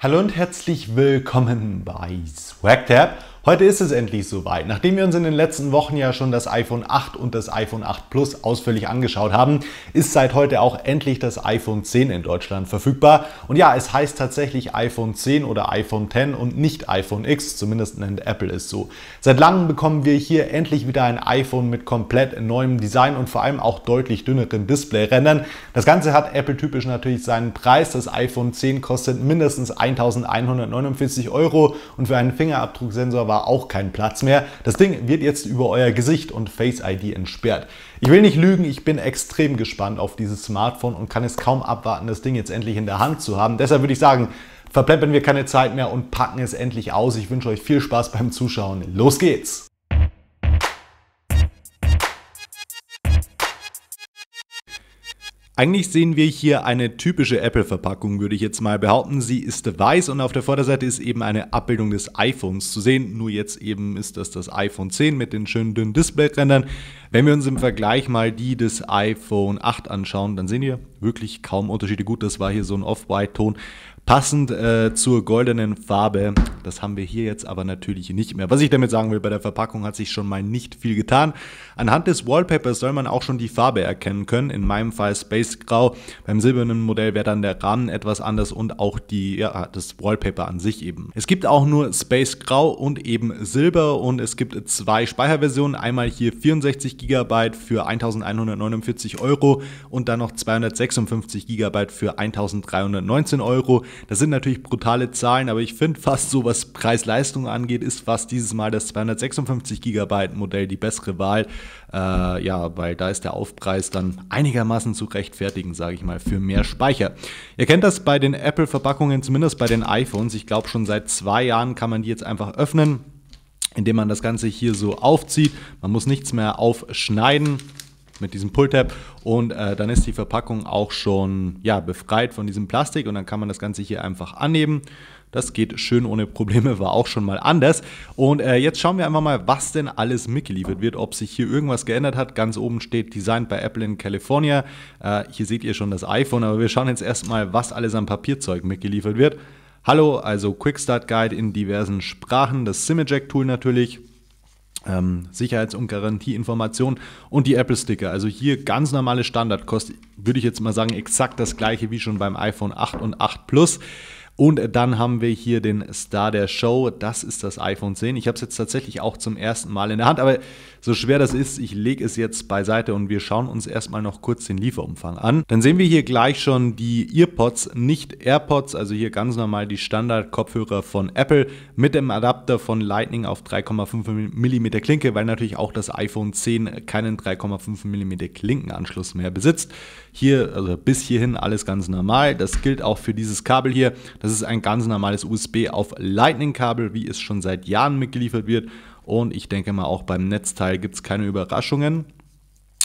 Hallo und herzlich willkommen bei SwagTab. Heute ist es endlich soweit. Nachdem wir uns in den letzten Wochen ja schon das iPhone 8 und das iPhone 8 Plus ausführlich angeschaut haben, ist seit heute auch endlich das iPhone 10 in Deutschland verfügbar. Und ja, es heißt tatsächlich iPhone 10 oder iPhone 10 und nicht iPhone X, zumindest nennt Apple es so. Seit langem bekommen wir hier endlich wieder ein iPhone mit komplett neuem Design und vor allem auch deutlich dünneren Displayrändern. Das Ganze hat Apple typisch natürlich seinen Preis. Das iPhone 10 kostet mindestens 1149 Euro und für einen Fingerabdrucksensor war auch keinen Platz mehr. Das Ding wird jetzt über euer Gesicht und Face ID entsperrt. Ich will nicht lügen, ich bin extrem gespannt auf dieses Smartphone und kann es kaum abwarten, das Ding jetzt endlich in der Hand zu haben. Deshalb würde ich sagen, verplempern wir keine Zeit mehr und packen es endlich aus. Ich wünsche euch viel Spaß beim Zuschauen. Los geht's! Eigentlich sehen wir hier eine typische Apple-Verpackung, würde ich jetzt mal behaupten. Sie ist weiß und auf der Vorderseite ist eben eine Abbildung des iPhones zu sehen. Nur jetzt eben ist das das iPhone 10 mit den schönen dünnen Displayrändern. Wenn wir uns im Vergleich mal die des iPhone 8 anschauen, dann sehen wir wirklich kaum Unterschiede. Gut, das war hier so ein Off-White-Ton passend äh, zur goldenen Farbe. Das haben wir hier jetzt aber natürlich nicht mehr. Was ich damit sagen will, bei der Verpackung hat sich schon mal nicht viel getan. Anhand des Wallpapers soll man auch schon die Farbe erkennen können. In meinem Fall Space Grau. Beim silbernen Modell wäre dann der Rahmen etwas anders und auch die, ja, das Wallpaper an sich eben. Es gibt auch nur Space Grau und eben Silber und es gibt zwei Speicherversionen. Einmal hier 64 GB für 1149 Euro und dann noch 256 GB für 1319 Euro. Das sind natürlich brutale Zahlen, aber ich finde fast so, was Preis-Leistung angeht, ist fast dieses Mal das 256 GB Modell die bessere Wahl. Äh, ja, weil da ist der Aufpreis dann einigermaßen zu rechtfertigen, sage ich mal, für mehr Speicher. Ihr kennt das bei den Apple-Verpackungen, zumindest bei den iPhones. Ich glaube, schon seit zwei Jahren kann man die jetzt einfach öffnen indem man das Ganze hier so aufzieht. Man muss nichts mehr aufschneiden mit diesem Pull-Tab und äh, dann ist die Verpackung auch schon ja, befreit von diesem Plastik und dann kann man das Ganze hier einfach annehmen. Das geht schön ohne Probleme, war auch schon mal anders. Und äh, jetzt schauen wir einfach mal, was denn alles mitgeliefert wird, ob sich hier irgendwas geändert hat. Ganz oben steht Designed by Apple in California. Äh, hier seht ihr schon das iPhone, aber wir schauen jetzt erstmal, was alles an Papierzeug mitgeliefert wird. Hallo, also Quick Start Guide in diversen Sprachen, das Simijack Tool natürlich, ähm, Sicherheits- und Garantieinformationen und die Apple-Sticker. Also hier ganz normale Standardkost, würde ich jetzt mal sagen, exakt das gleiche wie schon beim iPhone 8 und 8 Plus. Und dann haben wir hier den Star der Show. Das ist das iPhone 10. Ich habe es jetzt tatsächlich auch zum ersten Mal in der Hand, aber so schwer das ist, ich lege es jetzt beiseite und wir schauen uns erstmal noch kurz den Lieferumfang an. Dann sehen wir hier gleich schon die EarPods, nicht AirPods, also hier ganz normal die Standard-Kopfhörer von Apple mit dem Adapter von Lightning auf 3,5 mm Klinke, weil natürlich auch das iPhone 10 keinen 3,5 mm Klinkenanschluss mehr besitzt. Hier, also bis hierhin alles ganz normal. Das gilt auch für dieses Kabel hier. Das das ist ein ganz normales USB auf Lightning-Kabel, wie es schon seit Jahren mitgeliefert wird. Und ich denke mal, auch beim Netzteil gibt es keine Überraschungen.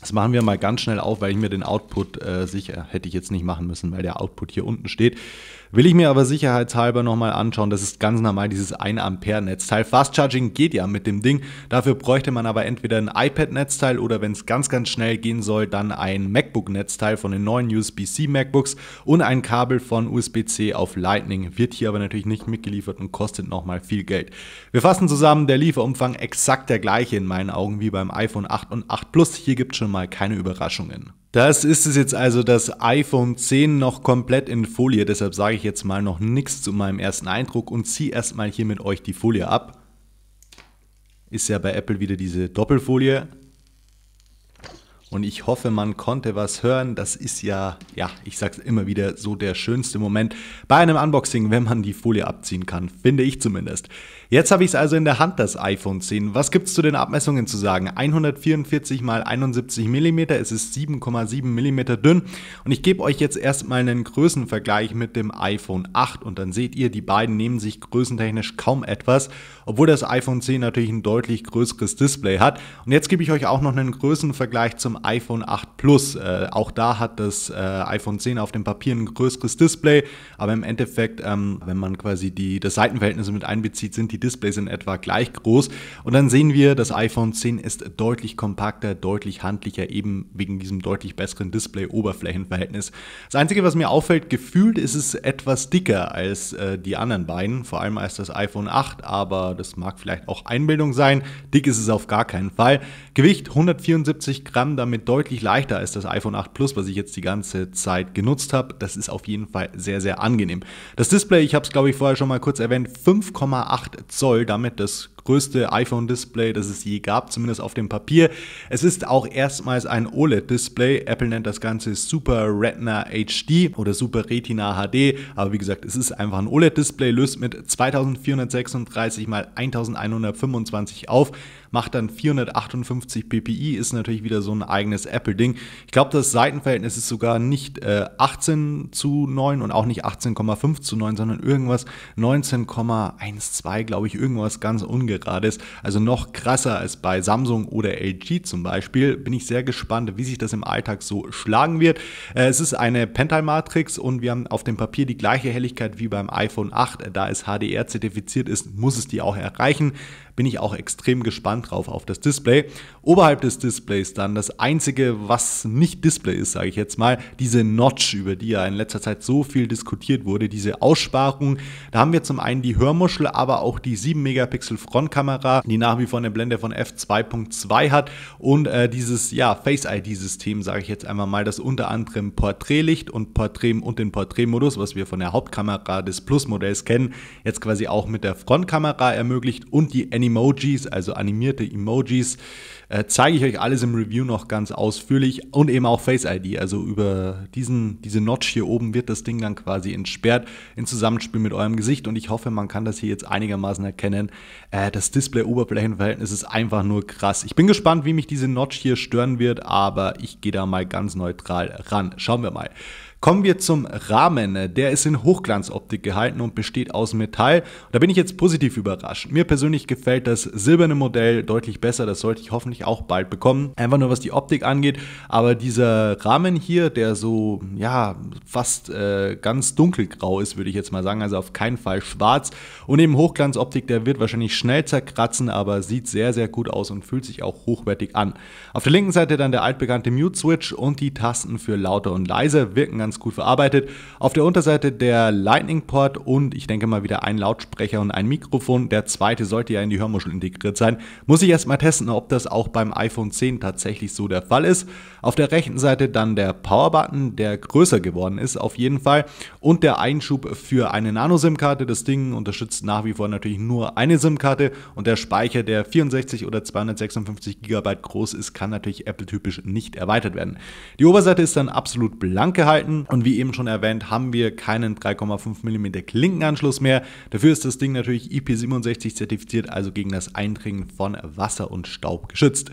Das machen wir mal ganz schnell auf, weil ich mir den Output äh, sicher hätte ich jetzt nicht machen müssen, weil der Output hier unten steht. Will ich mir aber sicherheitshalber nochmal anschauen. Das ist ganz normal dieses 1 Ampere Netzteil. Fast Charging geht ja mit dem Ding. Dafür bräuchte man aber entweder ein iPad Netzteil oder wenn es ganz, ganz schnell gehen soll, dann ein MacBook Netzteil von den neuen USB-C MacBooks und ein Kabel von USB-C auf Lightning. Wird hier aber natürlich nicht mitgeliefert und kostet nochmal viel Geld. Wir fassen zusammen, der Lieferumfang exakt der gleiche in meinen Augen wie beim iPhone 8 und 8 Plus. Hier gibt es schon schon mal keine Überraschungen. Das ist es jetzt also das iPhone 10 noch komplett in Folie, deshalb sage ich jetzt mal noch nichts zu meinem ersten Eindruck und ziehe erstmal hier mit euch die Folie ab. Ist ja bei Apple wieder diese Doppelfolie, und ich hoffe, man konnte was hören. Das ist ja, ja, ich sag's immer wieder, so der schönste Moment bei einem Unboxing, wenn man die Folie abziehen kann, finde ich zumindest. Jetzt habe ich es also in der Hand, das iPhone 10. Was gibt's zu den Abmessungen zu sagen? 144 x 71 mm, es ist 7,7 mm dünn. Und ich gebe euch jetzt erstmal einen Größenvergleich mit dem iPhone 8 und dann seht ihr, die beiden nehmen sich größentechnisch kaum etwas, obwohl das iPhone 10 natürlich ein deutlich größeres Display hat. Und jetzt gebe ich euch auch noch einen Größenvergleich zum iPhone 8 Plus. Äh, auch da hat das äh, iPhone 10 auf dem Papier ein größeres Display, aber im Endeffekt, ähm, wenn man quasi die, das Seitenverhältnis mit einbezieht, sind die Displays in etwa gleich groß. Und dann sehen wir, das iPhone 10 ist deutlich kompakter, deutlich handlicher, eben wegen diesem deutlich besseren Display-Oberflächenverhältnis. Das Einzige, was mir auffällt, gefühlt ist es etwas dicker als äh, die anderen beiden, vor allem als das iPhone 8, aber das mag vielleicht auch Einbildung sein. Dick ist es auf gar keinen Fall. Gewicht 174 Gramm, damit damit deutlich leichter als das iPhone 8 Plus, was ich jetzt die ganze Zeit genutzt habe. Das ist auf jeden Fall sehr, sehr angenehm. Das Display, ich habe es glaube ich vorher schon mal kurz erwähnt, 5,8 Zoll, damit das größte iPhone-Display, das es je gab, zumindest auf dem Papier. Es ist auch erstmals ein OLED-Display. Apple nennt das Ganze Super Retina HD oder Super Retina HD. Aber wie gesagt, es ist einfach ein OLED-Display, löst mit 2436 x 1125 auf, macht dann 458 ppi, ist natürlich wieder so ein eigenes Apple-Ding. Ich glaube, das Seitenverhältnis ist sogar nicht äh, 18 zu 9 und auch nicht 18,5 zu 9, sondern irgendwas 19,12, glaube ich, irgendwas ganz ungerecht. Grades, also noch krasser als bei Samsung oder LG zum Beispiel. Bin ich sehr gespannt, wie sich das im Alltag so schlagen wird. Äh, es ist eine Pental-Matrix und wir haben auf dem Papier die gleiche Helligkeit wie beim iPhone 8. Äh, da es HDR zertifiziert ist, muss es die auch erreichen. Bin ich auch extrem gespannt drauf auf das Display. Oberhalb des Displays dann das einzige, was nicht Display ist, sage ich jetzt mal, diese Notch, über die ja in letzter Zeit so viel diskutiert wurde, diese Aussparung. Da haben wir zum einen die Hörmuschel, aber auch die 7 Megapixel Frontkamera, die nach wie vor eine Blende von f2.2 hat und äh, dieses ja, Face ID System, sage ich jetzt einmal mal, das unter anderem Porträtlicht und Porträt und den Porträtmodus, was wir von der Hauptkamera des Plus Modells kennen, jetzt quasi auch mit der Frontkamera ermöglicht und die Animation Animojis, also animierte Emojis, äh, zeige ich euch alles im Review noch ganz ausführlich und eben auch Face ID. Also über diesen, diese Notch hier oben wird das Ding dann quasi entsperrt in Zusammenspiel mit eurem Gesicht und ich hoffe, man kann das hier jetzt einigermaßen erkennen. Äh, das Display-Oberflächenverhältnis ist einfach nur krass. Ich bin gespannt, wie mich diese Notch hier stören wird, aber ich gehe da mal ganz neutral ran. Schauen wir mal. Kommen wir zum Rahmen. Der ist in Hochglanzoptik gehalten und besteht aus Metall. Da bin ich jetzt positiv überrascht. Mir persönlich gefällt das silberne Modell deutlich besser. Das sollte ich hoffentlich auch bald bekommen. Einfach nur was die Optik angeht. Aber dieser Rahmen hier, der so, ja, fast äh, ganz dunkelgrau ist, würde ich jetzt mal sagen. Also auf keinen Fall schwarz. Und eben Hochglanzoptik, der wird wahrscheinlich schnell zerkratzen, aber sieht sehr, sehr gut aus und fühlt sich auch hochwertig an. Auf der linken Seite dann der altbekannte Mute-Switch und die Tasten für lauter und leiser wirken ganz ganz gut verarbeitet. Auf der Unterseite der Lightning-Port und ich denke mal wieder ein Lautsprecher und ein Mikrofon. Der zweite sollte ja in die Hörmuschel integriert sein. Muss ich erstmal testen, ob das auch beim iPhone 10 tatsächlich so der Fall ist. Auf der rechten Seite dann der Power-Button, der größer geworden ist auf jeden Fall. Und der Einschub für eine Nano-SIM-Karte. Das Ding unterstützt nach wie vor natürlich nur eine SIM-Karte und der Speicher, der 64 oder 256 GB groß ist, kann natürlich Apple-typisch nicht erweitert werden. Die Oberseite ist dann absolut blank gehalten und wie eben schon erwähnt, haben wir keinen 3,5 mm Klinkenanschluss mehr. Dafür ist das Ding natürlich IP67 zertifiziert, also gegen das Eindringen von Wasser und Staub geschützt.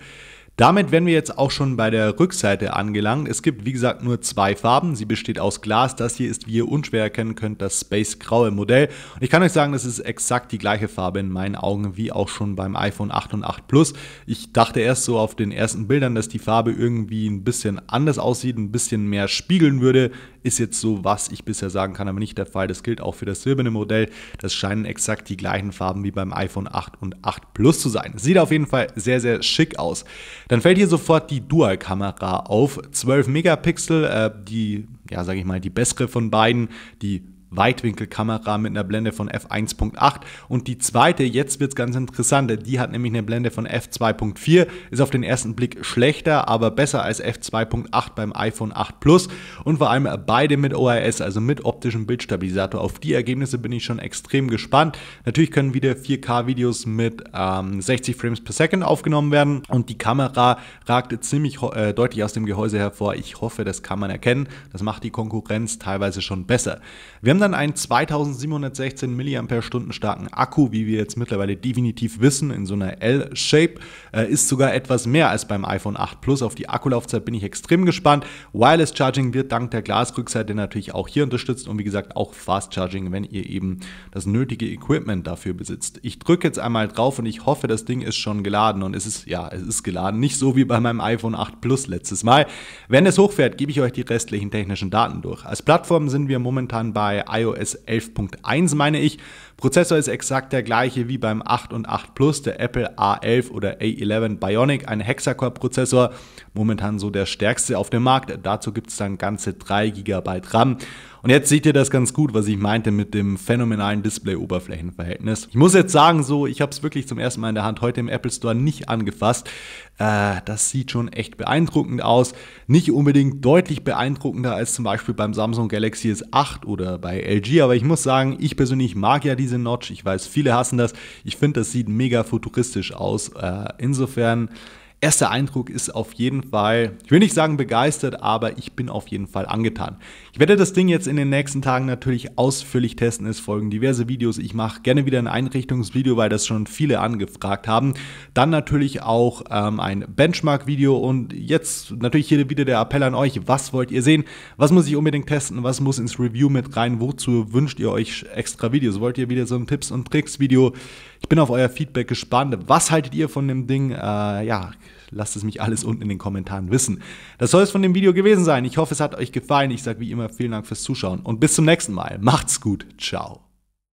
Damit wären wir jetzt auch schon bei der Rückseite angelangt. Es gibt wie gesagt nur zwei Farben. Sie besteht aus Glas. Das hier ist, wie ihr unschwer erkennen könnt, das Space graue Modell. Und ich kann euch sagen, das ist exakt die gleiche Farbe in meinen Augen wie auch schon beim iPhone 8 und 8 Plus. Ich dachte erst so auf den ersten Bildern, dass die Farbe irgendwie ein bisschen anders aussieht, ein bisschen mehr spiegeln würde. Ist jetzt so, was ich bisher sagen kann, aber nicht der Fall. Das gilt auch für das silberne Modell. Das scheinen exakt die gleichen Farben wie beim iPhone 8 und 8 Plus zu sein. Sieht auf jeden Fall sehr, sehr schick aus. Dann fällt hier sofort die Dual-Kamera auf. 12 Megapixel, äh, die, ja, sage ich mal, die bessere von beiden, die Weitwinkelkamera mit einer Blende von f1.8 und die zweite, jetzt wird es ganz interessant, die hat nämlich eine Blende von f2.4, ist auf den ersten Blick schlechter, aber besser als f2.8 beim iPhone 8 Plus und vor allem beide mit ORS, also mit optischem Bildstabilisator. Auf die Ergebnisse bin ich schon extrem gespannt. Natürlich können wieder 4K-Videos mit ähm, 60 Frames per Second aufgenommen werden und die Kamera ragt ziemlich äh, deutlich aus dem Gehäuse hervor. Ich hoffe, das kann man erkennen. Das macht die Konkurrenz teilweise schon besser. Wir haben dann einen 2716 mAh starken Akku, wie wir jetzt mittlerweile definitiv wissen, in so einer L-Shape, äh, ist sogar etwas mehr als beim iPhone 8 Plus. Auf die Akkulaufzeit bin ich extrem gespannt. Wireless Charging wird dank der Glasrückseite natürlich auch hier unterstützt und wie gesagt auch Fast Charging, wenn ihr eben das nötige Equipment dafür besitzt. Ich drücke jetzt einmal drauf und ich hoffe, das Ding ist schon geladen und es ist, ja, es ist geladen. Nicht so wie bei meinem iPhone 8 Plus letztes Mal. Wenn es hochfährt, gebe ich euch die restlichen technischen Daten durch. Als Plattform sind wir momentan bei iOS 11.1 meine ich. Prozessor ist exakt der gleiche wie beim 8 und 8 Plus, der Apple A11 oder A11 Bionic, ein Hexacore-Prozessor, momentan so der stärkste auf dem Markt. Dazu gibt es dann ganze 3 GB RAM. Und jetzt seht ihr das ganz gut, was ich meinte mit dem phänomenalen Display-Oberflächenverhältnis. Ich muss jetzt sagen, so, ich habe es wirklich zum ersten Mal in der Hand heute im Apple Store nicht angefasst. Äh, das sieht schon echt beeindruckend aus. Nicht unbedingt deutlich beeindruckender als zum Beispiel beim Samsung Galaxy S8 oder bei LG, aber ich muss sagen, ich persönlich mag ja diese Notch. Ich weiß, viele hassen das. Ich finde, das sieht mega futuristisch aus. Äh, insofern erster Eindruck ist auf jeden Fall, ich will nicht sagen begeistert, aber ich bin auf jeden Fall angetan. Ich werde das Ding jetzt in den nächsten Tagen natürlich ausführlich testen. Es folgen diverse Videos. Ich mache gerne wieder ein Einrichtungsvideo, weil das schon viele angefragt haben. Dann natürlich auch ähm, ein Benchmark-Video und jetzt natürlich hier wieder der Appell an euch. Was wollt ihr sehen? Was muss ich unbedingt testen? Was muss ins Review mit rein? Wozu wünscht ihr euch extra Videos? Wollt ihr wieder so ein Tipps- und Tricks-Video? Ich bin auf euer Feedback gespannt. Was haltet ihr von dem Ding? Äh, ja, Lasst es mich alles unten in den Kommentaren wissen. Das soll es von dem Video gewesen sein. Ich hoffe, es hat euch gefallen. Ich sage wie immer vielen Dank fürs Zuschauen und bis zum nächsten Mal. Macht's gut. Ciao.